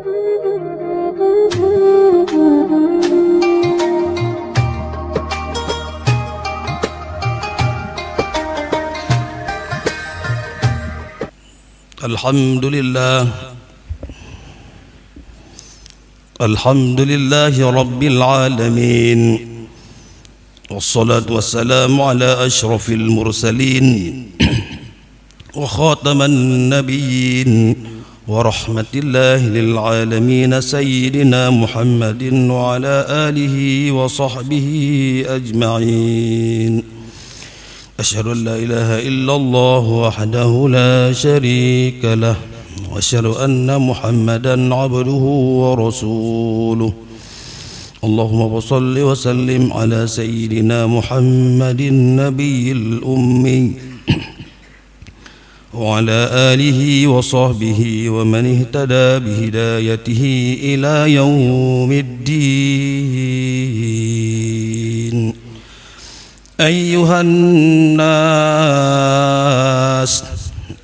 الحمد لله الحمد لله رب العالمين والصلاة والسلام على أشرف المرسلين وخاتم النبيين ورحمة الله للعالمين سيدنا محمد وعلى آله وصحبه أجمعين أشهد أن لا إله إلا الله وحده لا شريك له وأشهد أن محمدا عبده ورسوله اللهم صل وسلم على سيدنا محمد النبي الأمي وعلى آله وصحبه ومن اهتدى بهدايته إلى يوم الدين أيها الناس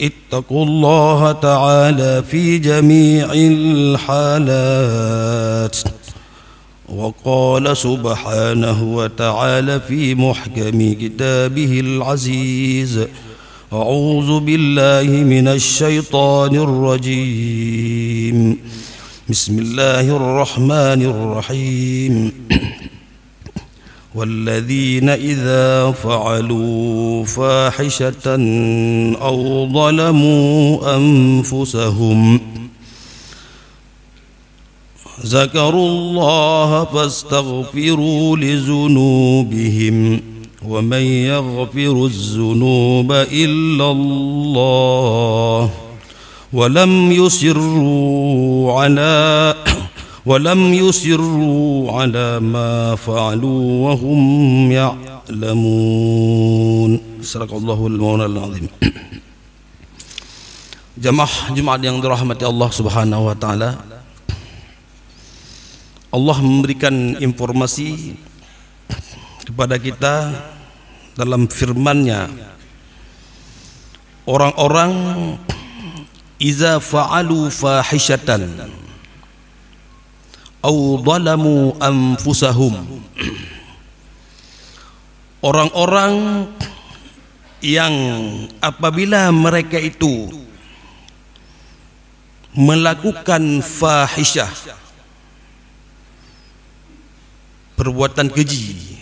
اتقوا الله تعالى في جميع الحالات وقال سبحانه وتعالى في محكم كتابه العزيز أعوذ بالله من الشيطان الرجيم بسم الله الرحمن الرحيم والذين إذا فعلوا فاحشة أو ظلموا أنفسهم ذكروا الله فاستغفروا لذنوبهم ومن يغفر الذنوب إلا الله ولم يسروا على ولم يسروا على ما فعلوا وهم يعلمون سرق الله المولى العظيم Jamaah Jumaat yang dirahmati Allah Subhanahu wa taala. Allah memberikan informasi kepada kita dalam firman-Nya orang-orang iza fa'alu fahishatan aw zalamu anfusahum orang-orang yang apabila mereka itu melakukan fahisyah, perbuatan keji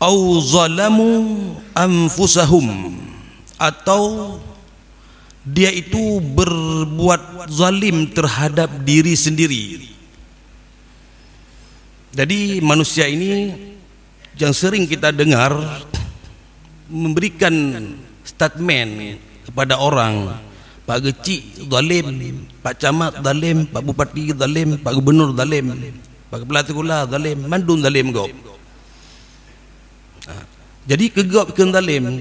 au zalamu anfusahum atau dia itu berbuat zalim terhadap diri sendiri jadi manusia ini yang sering kita dengar memberikan statement kepada orang Pak Gecik zalim, Pak Camat zalim, Pak Bupati zalim, Pak Gubernur zalim, Pak Kepala Sekolah zalim, Mandun zalim kau. Jadi kegap ke dalim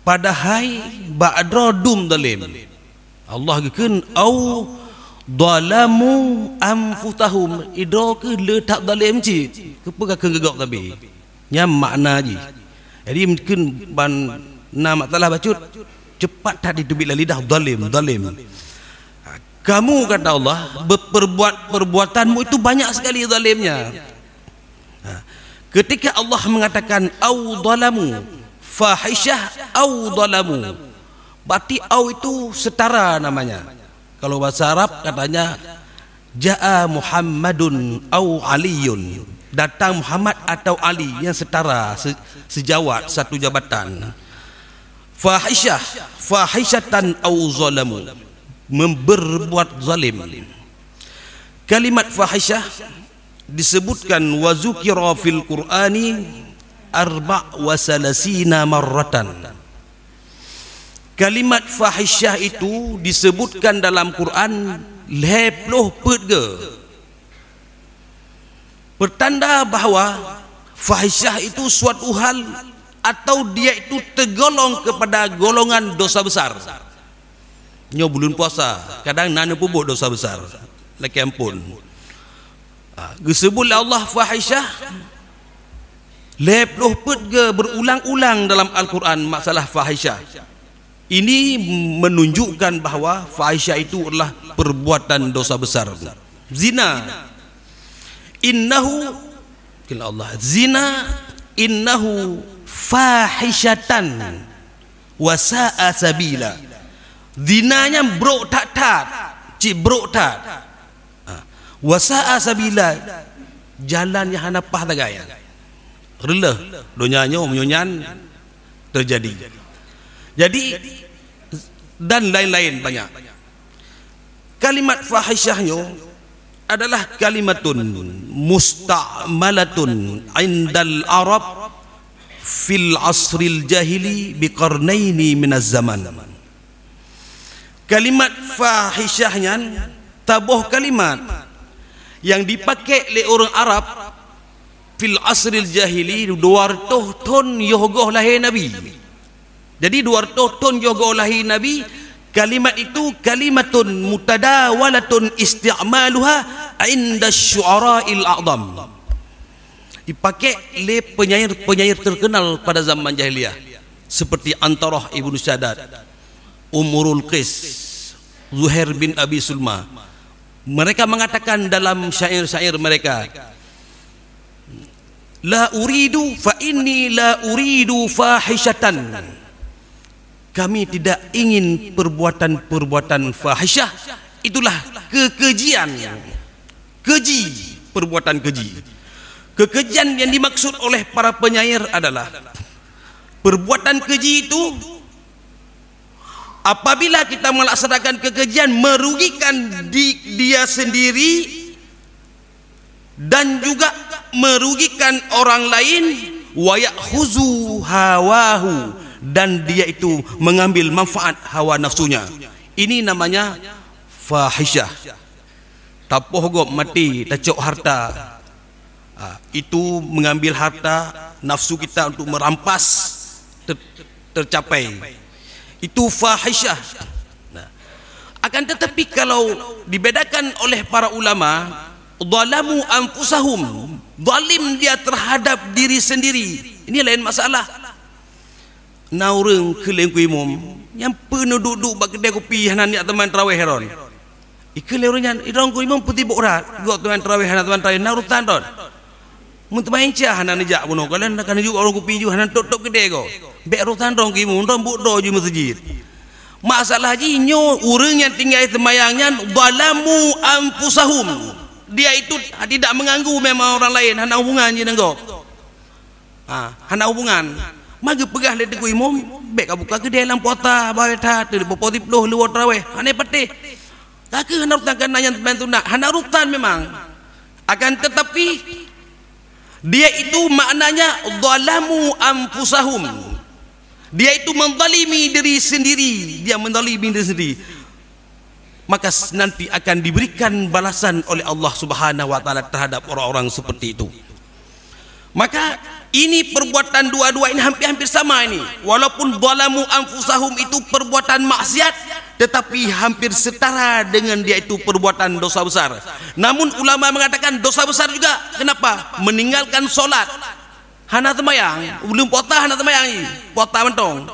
padahai ba'dra dum dalim. Allah gekeun au dalamu amfutahum idra ke letak dalim ci. Kepa ke gegap tapi. Nya makna ji. Jadi mungkin ban nama telah bacut cepat tak ditubik lidah dalim dalim. Kamu kata Allah berperbuat perbuatanmu itu banyak sekali zalimnya. Ha ketika Allah mengatakan au zalamu fahishah au zalamu berarti au itu setara namanya kalau bahasa Arab katanya jaa Muhammadun au Aliun datang Muhammad atau Ali yang setara se sejawat satu jabatan fahishah fahishatan au zalamu memberbuat zalim kalimat fahishah disebutkan wa zukira fil qur'ani arba' wa salasina marratan kalimat fahisyah itu disebutkan dalam Quran lepluh put Bertanda bahawa fahisyah itu suatu hal atau dia itu tergolong kepada golongan dosa besar Nyobulun puasa kadang nanu pun dosa besar lekem pun Gesebul ha, Allah fahishah Lepuh put berulang-ulang dalam Al-Quran masalah fahishah Ini menunjukkan bahawa fahishah itu adalah perbuatan dosa besar Zina Innahu Kila Allah Zina Innahu fahishatan Wasa'a sabila Zinanya brok tak tak Cik brok tak wasa'a sabila jalan yang hanapah tagaya relah donyanya omnyonyan terjadi jadi dan lain-lain banyak kalimat fahisyahnya adalah kalimatun musta'malatun indal arab fil asril jahili biqarnaini minaz zaman kalimat fahisyahnya taboh kalimat yang dipakai oleh orang Arab fil asril jahili 200 ton yogoh lahir Nabi jadi 200 ton yogoh lahir Nabi kalimat itu kalimatun mutadawalatun isti'amaluha inda syu'ara'il a'zam dipakai oleh penyair-penyair terkenal pada zaman jahiliyah seperti Antarah Ibnu Syadad Umurul Qis Zuhair bin Abi Sulma mereka mengatakan dalam syair-syair mereka la uridu fa inni la uridu fahishatan kami tidak ingin perbuatan-perbuatan fahishah itulah kekejian keji perbuatan keji kekejian yang dimaksud oleh para penyair adalah perbuatan keji itu apabila kita melaksanakan kekejian merugikan di, dia sendiri dan juga merugikan orang lain wayak huzu hawahu dan dia itu mengambil manfaat hawa nafsunya ini namanya fahisyah tapoh gop mati tercok harta ha, itu mengambil harta nafsu kita untuk merampas ter, tercapai itu fahishah nah. akan tetapi kalau dibedakan oleh para ulama dhalamu anfusahum zalim dia terhadap diri sendiri ini lain masalah naureng keleng kuimum yang penuh duduk bak kedai kopi hanan ni teman tarawih heron ikeleng urang yang irong kuimum putih borat Gua teman tarawih hanan teman tarawih narutan don mun tumain cah hanan nejak bunuh kala kan juga orang kupi juga hanan tok tok gede ko bek rotan rong ki mun rong budo ju masjid masalah haji nyo urang yang tinggal semayangnya balamu ampusahum dia itu tidak mengganggu memang orang lain hanan hubungan je nengko ha hanan hubungan Mage pegah le tegu imam, bek ka buka ke dalam kota bawe ta tu le popo tip loh luar trawe. Ane pete. Kake hanar tangkan nanyan teman tu nak. Hanar rutan memang. Akan tetapi dia itu maknanya zalamu anfusahum dia itu mendalimi diri sendiri dia mendalimi diri sendiri maka nanti akan diberikan balasan oleh Allah subhanahu wa ta'ala terhadap orang-orang seperti itu maka ini perbuatan dua-dua ini hampir-hampir sama ini walaupun zalamu anfusahum itu perbuatan maksiat tetapi hampir setara dengan dia itu perbuatan dosa besar namun ulama mengatakan dosa besar juga kenapa meninggalkan solat hana temayang ulum pota hana temayang ini pota mentong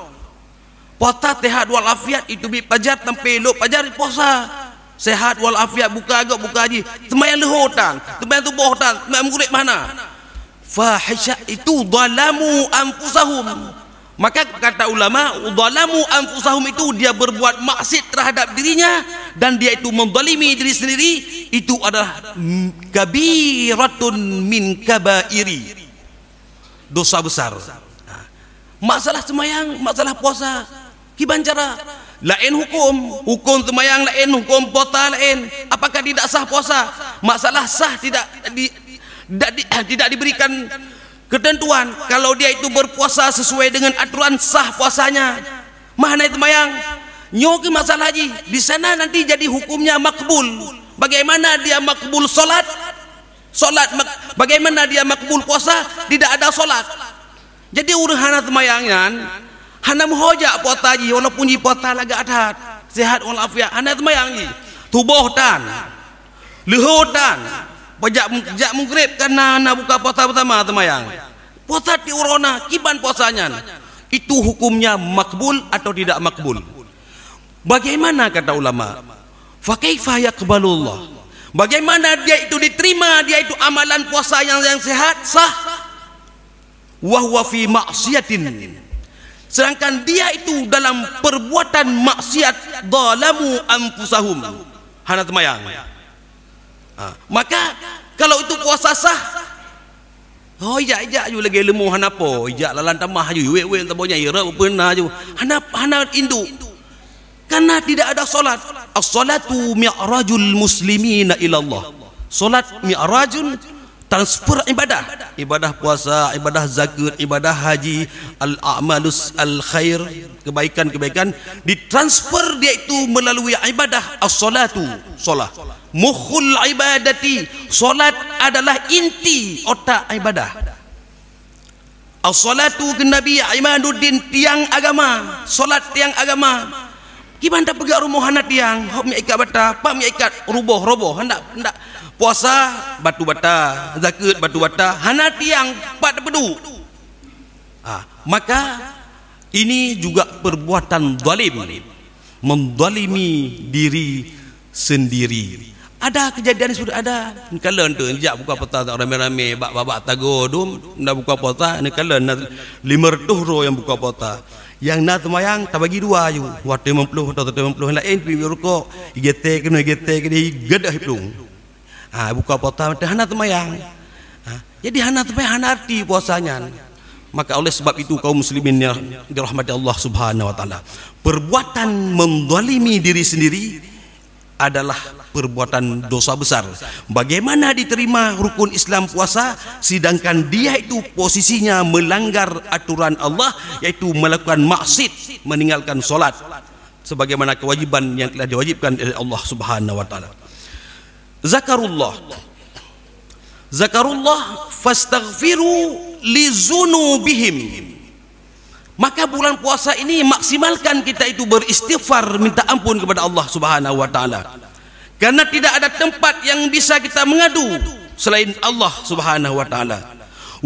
pota tehat wal afiat itu bi pajar tempe lo pajar posa sehat wal afiat buka agak buka aji. temayang lehotan temayang tubuh hotan temayang kulit mana fahisha itu zalamu anfusahum maka kata ulama zalamu anfusahum itu dia berbuat maksiat terhadap dirinya dan dia itu mendzalimi diri sendiri itu adalah kabiratun min kabairi dosa besar ha. masalah semayang masalah puasa kibancara lain hukum hukum semayang lain hukum puasa lain apakah tidak sah puasa masalah sah tidak di, tidak, di, eh, tidak diberikan ketentuan kalau dia itu berpuasa sesuai dengan aturan sah puasanya. Mana itu mayang? Nyoki masalah haji. Di sana nanti jadi hukumnya makbul. Bagaimana dia makbul solat? Solat mak, bagaimana dia makbul puasa? Tidak ada solat. Jadi urusan itu mayangnya. Hana mohja puat haji walaupun di puasa lagi adat. sehat walafiat. Hana itu mayangnya. Tubuh dan leher dan Bajak jak mugrib kana nak buka puasa pertama temayang. Puasa ti urona kiban puasanya. Itu hukumnya makbul atau tidak makbul? Bagaimana kata ulama? Fa kaifa yaqbalu Allah? Bagaimana dia itu diterima? Dia itu amalan puasa yang yang sehat sah. Wa huwa fi ma'siyatin. Sedangkan dia itu dalam perbuatan maksiat zalamu anfusahum. Hanat mayang. Ha. Maka kalau itu puasa sah Oh ijak ijak ju lagi lemu hanapo ijak lalan tamah ju wek wek tabonya ira ya, pena ju hanap hanap induk karena tidak ada solat as-salatu mi'rajul muslimina ila Allah solat mi'rajun transfer ibadah ibadah puasa ibadah zakat ibadah haji al amalus al khair kebaikan-kebaikan ditransfer dia itu melalui ibadah as-salatu solah mukhul ibadati solat adalah inti otak ibadah as-salatu ke imanuddin tiang agama solat tiang agama Gimana tak pegang rumah anak tiang? Hop mi ikat bata, pak mi ikat rubuh roboh. Hendak hendak puasa batu bata, zakat batu bata, hana tiang pat pedu. Ah, ha, maka ini juga perbuatan zalim. Mendzalimi diri sendiri. Ada kejadian sudah ada. Kala tu jap buka peta tak ramai-ramai bab-bab tagu dum nak buka peta ni kala 500 ro yang buka peta yang nak semayang tak bagi dua ju buat 50 atau 50 lain pergi rukuk gete kena gete kena gedah hidung ha buka puasa mata hana semayang ha jadi hana semayang hana arti puasanya maka oleh sebab itu kaum muslimin yang dirahmati Allah Subhanahu wa taala perbuatan mendzalimi diri sendiri adalah perbuatan dosa besar. Bagaimana diterima rukun Islam puasa sedangkan dia itu posisinya melanggar aturan Allah yaitu melakukan maksid meninggalkan solat sebagaimana kewajiban yang telah diwajibkan oleh Allah Subhanahu wa taala. Zakarullah. Zakarullah fastaghfiru lizunubihim maka bulan puasa ini maksimalkan kita itu beristighfar minta ampun kepada Allah subhanahu wa ta'ala karena tidak ada tempat yang bisa kita mengadu selain Allah subhanahu wa ta'ala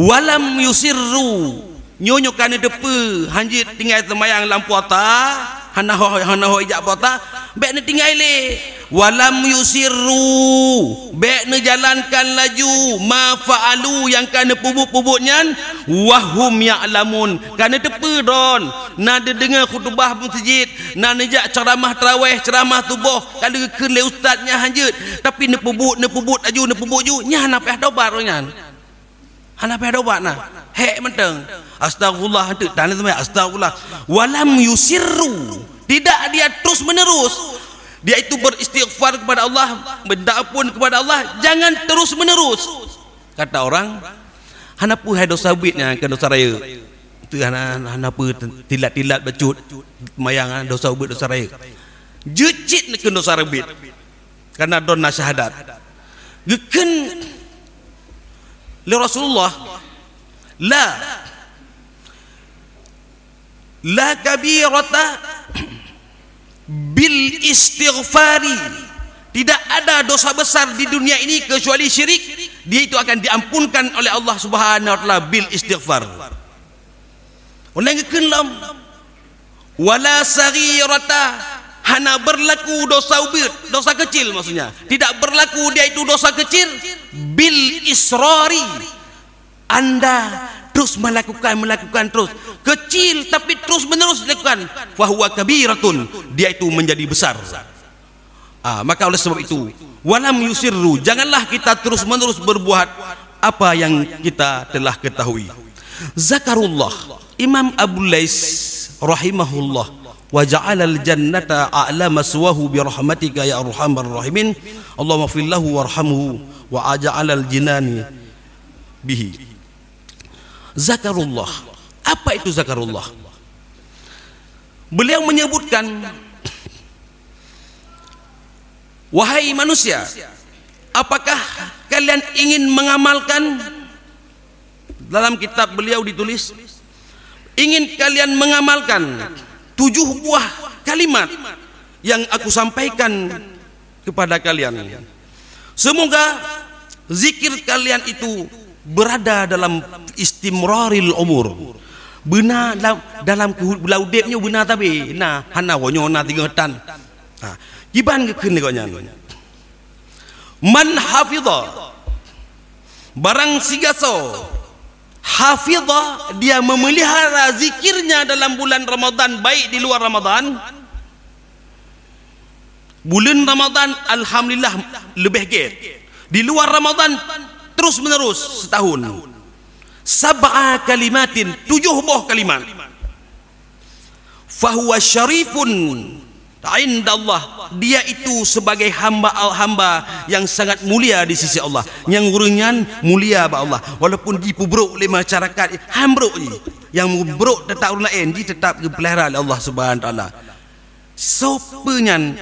walam yusirru nyonyokan depe hanjit tinggal temayang lampu atas hanahoh hanahoh ijak bota bek ni tinggal ilik walam yusirru baik ne jalankan laju ma fa'alu yang kena pubuk-pubuknya wahum ya'lamun kerana tepe don, na dia dengar khutbah masjid nak nejak ceramah terawih ceramah tubuh kalau kena ustaznya hanjut tapi ne pubuk ne pubuk laju ne pubuk ju nya nak payah dobar nya ana payah dobar nah hek menteng astagfirullah tu tanah semai astagfirullah walam yusirru tidak dia terus menerus dia itu beristighfar kepada Allah benda pun kepada Allah jangan terus menerus kata orang hana pu hai dosa buitnya ke dosa raya tu hana hana pu tilat-tilat bacut mayang dosa buit dosa raya jecit ke dosa raya karena donna syahadat geken le Rasulullah la la kabirata bil istighfari tidak ada dosa besar di dunia ini kecuali syirik dia itu akan diampunkan oleh Allah Subhanahu wa taala bil istighfar ulangkan lam wala saghirata hana berlaku dosa ubid dosa kecil maksudnya tidak berlaku dia itu dosa kecil bil israri anda terus melakukan melakukan terus kecil tapi terus menerus lakukan fahuwa kabiratun dia itu menjadi besar ah, maka oleh sebab itu walam yusirru janganlah kita terus menerus berbuat apa yang kita telah ketahui zakarullah imam abu lais rahimahullah wa ja'alal jannata a'la maswahu bi rahmatika ya arhamar rahimin allahumma fillahu warhamhu wa ajalal jinani bihi Zakarullah. Apa itu Zakarullah? Beliau menyebutkan Wahai manusia, apakah kalian ingin mengamalkan dalam kitab beliau ditulis ingin kalian mengamalkan tujuh buah kalimat yang aku sampaikan kepada kalian. Semoga zikir kalian itu berada dalam istimraril umur benar dalam dalam laudepnya benar tapi nah hana wonyo na tiga tan ha giban ke kene konya man hafiza barang sigaso hafiza dia memelihara zikirnya dalam bulan Ramadan baik di luar Ramadan bulan Ramadan alhamdulillah lebih ke di luar Ramadan terus menerus setahun sab'a kalimatin tujuh buah kalimat fahuwa syarifun inda dia itu sebagai hamba al-hamba yang sangat mulia di sisi Allah yang urunyan mulia ba Allah walaupun dipubruk oleh masyarakat hambruk ni yang mubruk tetap urun lain dia tetap dipelihara oleh Allah Subhanahu taala sopenyan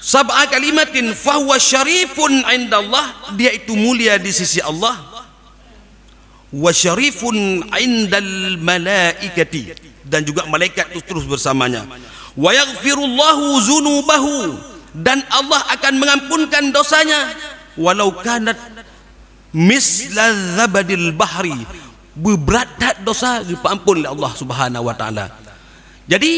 sab'a kalimatin fahuwa syarifun inda Allah dia itu mulia di sisi Allah wa syarifun indal malaikati dan juga malaikat itu terus bersamanya wa yaghfirullahu zunubahu dan Allah akan mengampunkan dosanya walau kanat misla zabadil bahri berberat dosa diampun oleh Allah Subhanahu wa taala jadi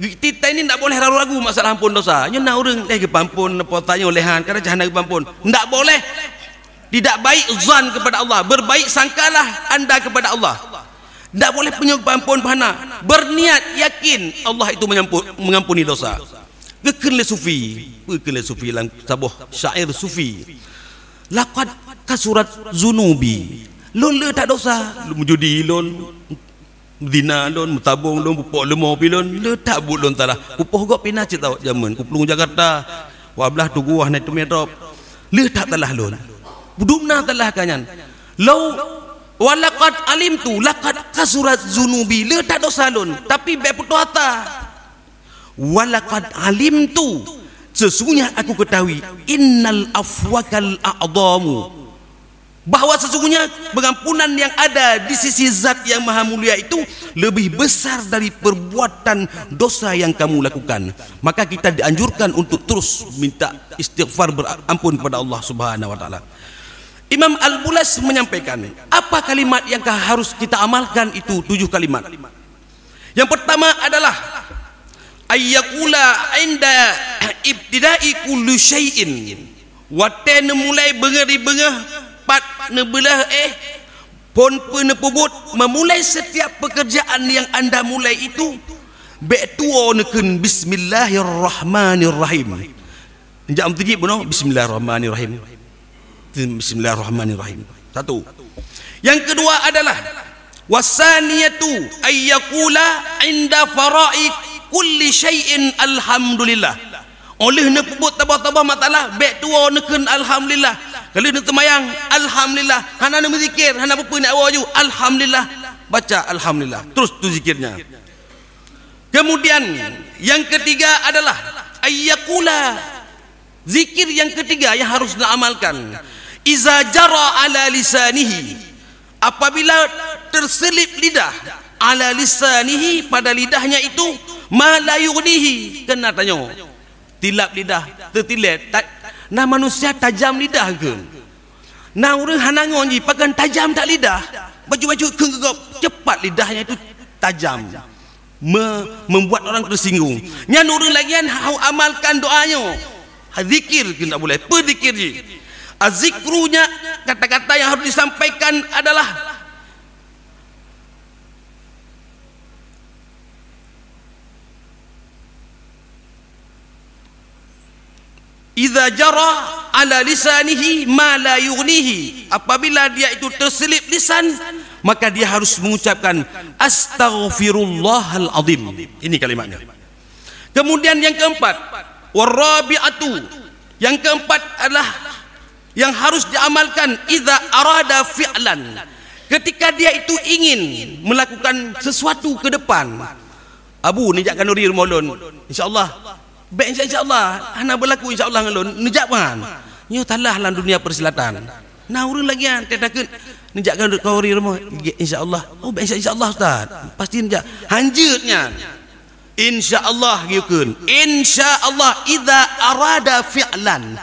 kita ini tak boleh ragu-ragu masalah ampun dosa ini nak orang leh ke pampun apa tanya olehan kerana jahat lagi pampun Tidak boleh tidak baik zan kepada Allah berbaik sangkalah anda kepada Allah Tidak boleh punya pampun bahana berniat yakin Allah itu mengampuni dosa kekenle sufi kekenle sufi lang sabuh syair sufi laqad kasurat zunubi lon tak dosa judi lon dina lon tabung don, pupuk lemo pilon letak but don, talah pupuk gok pina cita zaman ku pulung jakarta wa belah tu guah na tu medrop letak talah lon budumna talah kanyan lau walaqad alimtu laqad kasurat zunubi letak dosa lon tapi be putu ata walaqad alimtu sesungguhnya aku ketahui innal afwakal a'dhamu bahawa sesungguhnya pengampunan yang ada di sisi zat yang maha mulia itu lebih besar dari perbuatan dosa yang kamu lakukan maka kita dianjurkan untuk terus minta istighfar berampun kepada Allah subhanahu wa ta'ala Imam Al-Bulas menyampaikan apa kalimat yang harus kita amalkan itu tujuh kalimat yang pertama adalah ayyakula inda ibtidai kullu syai'in wa mulai bengeri bengah nebelah eh pon penepubut memulai setiap pekerjaan yang anda mulai itu betuo neken bismillahirrahmanirrahim jam tujuh pun oh, bismillahirrahmanirrahim bismillahirrahmanirrahim satu yang kedua adalah wasaniyatu ayyakula inda fara'i kulli syai'in alhamdulillah oleh ne pebut tabah-tabah mak talah bek tua neken alhamdulillah kalau ne temayang alhamdulillah hana ne berzikir hana apa ni awak ju alhamdulillah baca alhamdulillah terus tu zikirnya kemudian yang ketiga adalah ayyakula zikir yang ketiga yang harus diamalkan iza jara ala lisanihi apabila terselip lidah ala lisanihi pada lidahnya itu ma la yughnihi kena tanya tilap lidah tertilat tak nah manusia tajam lidah ke nah orang hanangon ji pakan tajam tak lidah baju-baju kengkegop cepat lidahnya itu tajam Me, membuat orang tersinggung nyan orang lagi kan, hau amalkan doanya ha, zikir kita boleh pedikir ji azikrunya ha, kata-kata yang harus disampaikan adalah idza jara ala lisanihi ma la yughnihi apabila dia itu terselip lisan maka dia harus mengucapkan astaghfirullahal azim ini kalimatnya kemudian yang keempat warabiatu yang keempat adalah yang harus diamalkan idza arada fi'lan ketika dia itu ingin melakukan sesuatu ke depan Abu nijakkan nuri rumolon insyaallah Baik insya, insya Allah, anak berlaku insya Allah ngelun. Nejak pun. Yo talah lah dunia persilatan. Nah urun lagi an, ah. tidak Nejak kan kau ri rumah. Ya, insya Allah. Oh baik insya, Allah tuan. Pasti nejak. Hanjutnya. Insya Allah gikun. Insya Allah ida arada fi'lan.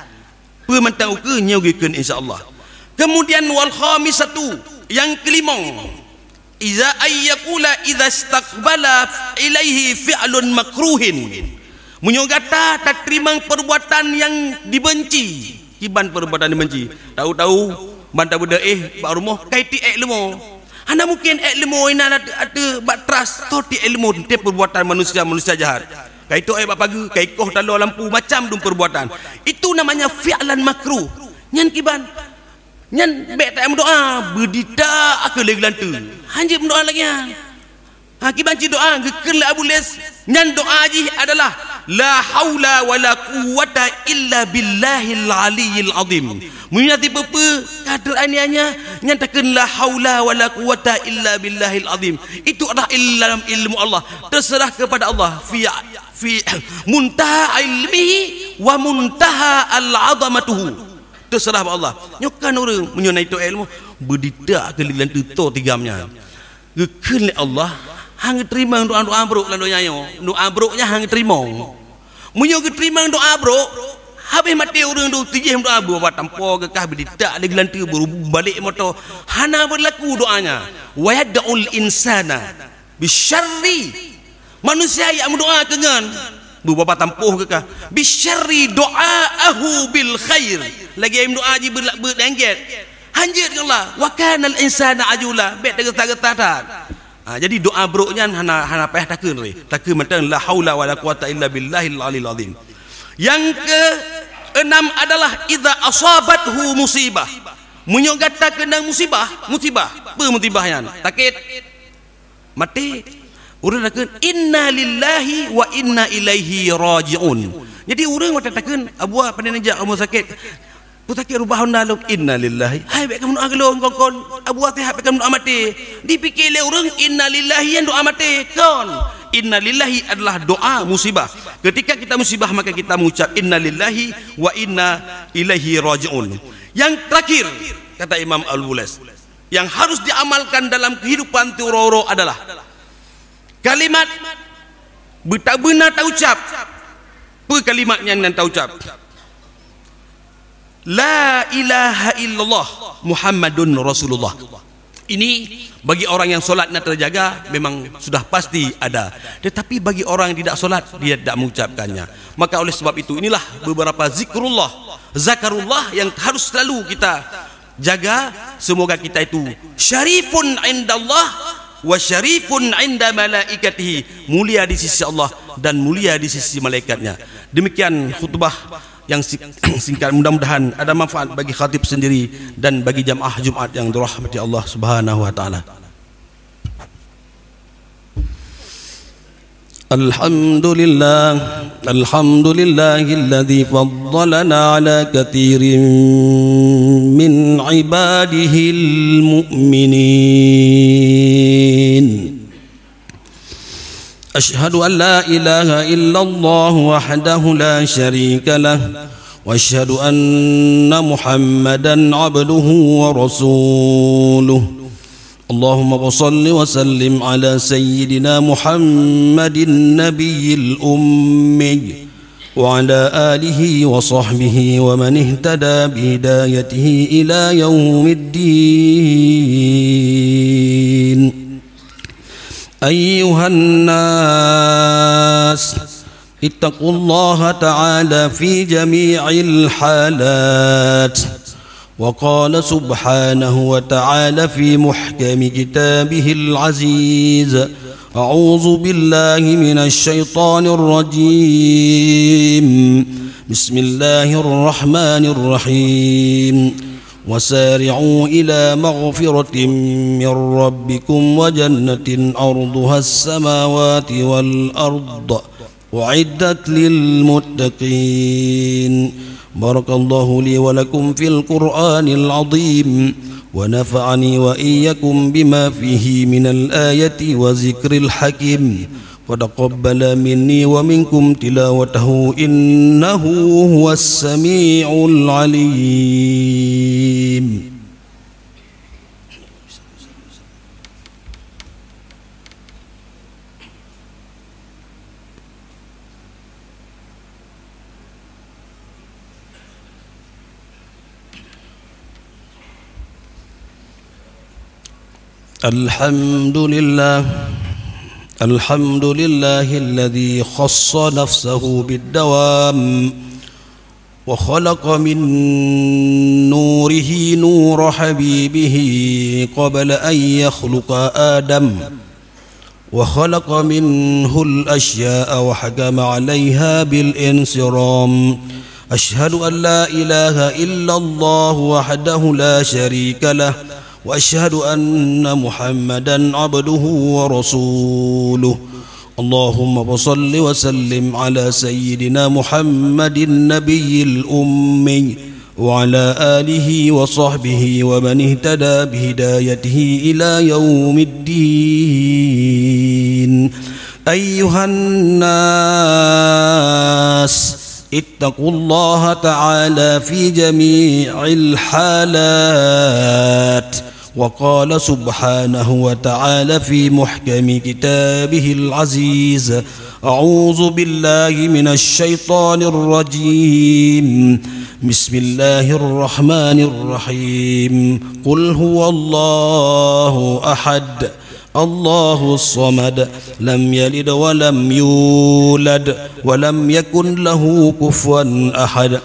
Pementang uke nyau gikun insya Allah. Kemudian wal khamis satu yang kelima. Iza ayyakula iza istakbala ilaihi fi'lun makruhin. Makruhin. Munyogata tak terima perbuatan yang dibenci. Kiban perbuatan dibenci. Tahu-tahu bantah benda eh bak rumah kaiti ek lemo. Ana mungkin ek lemo ina ada bak trust to ti ilmu tiap perbuatan manusia-manusia jahat. Kaitu ai bak pagi kaikoh tanda lampu macam dum perbuatan. Itu namanya fi'lan makruh. Nyan kiban Nyan bek tak doa berdita aku lagi lantu. Hanji doa lagi ha. Ha kiban ci doa gekel lah abules. Nyan doa aji adalah لا حول ولا قوة إلا بالله العلي العظيم Menyati apa-apa Kata aniannya Nyatakan la hawla wa la illa billahil azim Itu adalah ilmu ilmu Allah Terserah kepada Allah Fi, fi muntaha ilmihi Wa muntaha al-azamatuhu Terserah kepada Allah Nyokan orang menyonai itu ilmu Berdita ke lilan tertua tigamnya Kekali Allah hang terima doa doa abruk lan doa doa abruknya hang terima munyo kita terima doa abruk habis mati urang do tijih doa abu wa tampo ke kah bidak ada gelantir berubah balik moto hana berlaku doanya wa yad'ul insana bisyarri manusia yang mendoa dengan beberapa tempuh ke kah bisyarri doaahu bil khair lagi yang doa ji berlak berdengget hanjir dengan Allah wa kanal insana ajula bet dengan tagetatan Ha, jadi doa broknya hana hana payah takun ni. Takun mentang la haula wala quwata illa billahil alil azim. Yang ke enam adalah idza asabathu musibah. Menyogata kena musibah, musibah. Apa musibah yang? Takit. Mati. Urang takun inna lillahi wa inna ilaihi rajiun. Jadi urang mata takun abuah pandai najak umur sakit. Putaki rubah honda lo inna lillahi. Hai baik kamu nak gelo engkau kon abu hati hai baik kamu nak mati. Dipikir le orang inna lillahi yang doa mati kon. Inna lillahi adalah doa musibah. Ketika kita musibah maka kita mengucap inna lillahi wa inna ilahi rojiun. Yang terakhir kata Imam Al Wulas yang harus diamalkan dalam kehidupan tiuroro adalah kalimat betabena tak ucap. Apa kalimatnya yang nanti ucap? La ilaha illallah Muhammadun Rasulullah Ini bagi orang yang solat nak terjaga Memang sudah pasti ada Tetapi bagi orang yang tidak solat Dia tidak mengucapkannya Maka oleh sebab itu inilah beberapa zikrullah Zakarullah yang harus selalu kita jaga Semoga kita itu Syarifun indallah wa syarifun inda malaikatihi mulia di sisi Allah dan mulia di sisi malaikatnya demikian khutbah yang singkat mudah-mudahan ada manfaat bagi khatib sendiri dan bagi jamaah Jumat yang dirahmati Allah Subhanahu wa taala. الحمد لله الحمد لله الذي فضلنا على كثير من عباده المؤمنين أشهد أن لا إله إلا الله وحده لا شريك له وأشهد أن محمدا عبده ورسوله اللهم صل وسلم على سيدنا محمد النبي الأمي وعلى آله وصحبه ومن اهتدى بهدايته إلى يوم الدين أيها الناس اتقوا الله تعالى في جميع الحالات وقال سبحانه وتعالى في محكم كتابه العزيز أعوذ بالله من الشيطان الرجيم بسم الله الرحمن الرحيم وسارعوا إلى مغفرة من ربكم وجنة أرضها السماوات والأرض أعدت للمتقين بارك الله لي ولكم في القرآن العظيم ونفعني وإياكم بما فيه من الآية وذكر الحكيم وتقبل مني ومنكم تلاوته إنه هو السميع العليم الحمد لله الحمد لله الذي خص نفسه بالدوام وخلق من نوره نور حبيبه قبل أن يخلق آدم وخلق منه الأشياء وحكم عليها بالإنصرام أشهد أن لا إله إلا الله وحده لا شريك له وأشهد أن محمدا عبده ورسوله اللهم صل وسلم على سيدنا محمد النبي الأمي وعلى آله وصحبه ومن اهتدى بهدايته إلى يوم الدين أيها الناس اتقوا الله تعالى في جميع الحالات وقال سبحانه وتعالى في محكم كتابه العزيز أعوذ بالله من الشيطان الرجيم بسم الله الرحمن الرحيم قل هو الله أحد الله الصمد لم يلد ولم يولد ولم يكن له كفوا أحد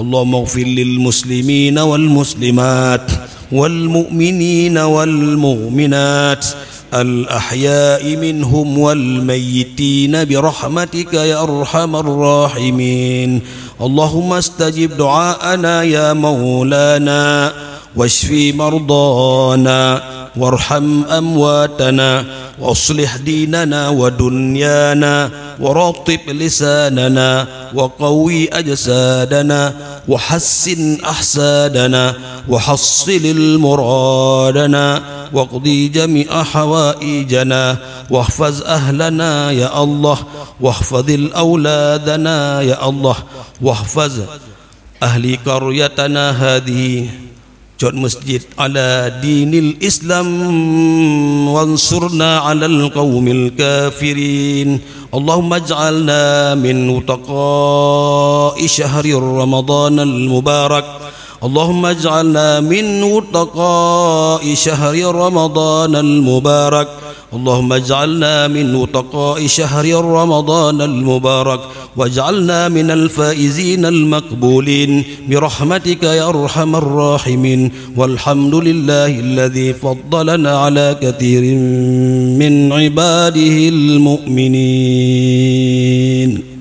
اللهم اغفر للمسلمين والمسلمات والمؤمنين والمؤمنات الأحياء منهم والميتين برحمتك يا أرحم الراحمين اللهم استجب دعاءنا يا مولانا واشف مرضانا وارحم أمواتنا وأصلح ديننا ودنيانا ورطب لساننا وقوي أجسادنا وحسن أحسادنا وحصل المرادنا واقضي جميع حوائجنا واحفظ أهلنا يا الله واحفظ الأولادنا يا الله واحفظ أهل قريتنا هذه جون مسجد على دين الإسلام وانصرنا على القوم الكافرين اللهم اجعلنا من متقاء شهر رمضان المبارك اللهم اجعلنا من متقاء شهر رمضان المبارك اللهم اجعلنا من وطقاء شهر رمضان المبارك واجعلنا من الفائزين المقبولين برحمتك يا أرحم الراحمين والحمد لله الذي فضلنا على كثير من عباده المؤمنين